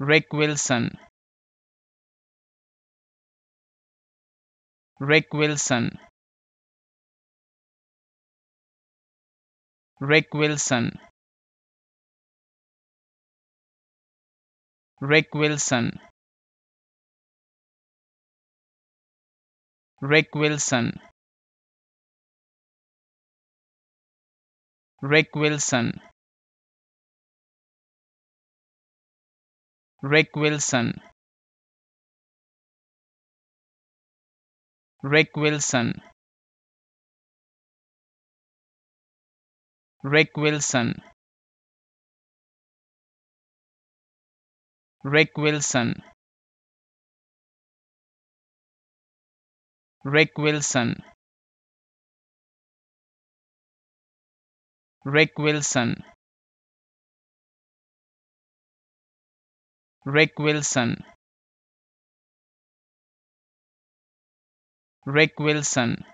Rick Wilson Rick Wilson Rick Wilson Rick Wilson Rick Wilson Rick Wilson Rick Wilson Rick Wilson Rick Wilson Rick Wilson Rick Wilson Rick Wilson Rick Wilson Rick Wilson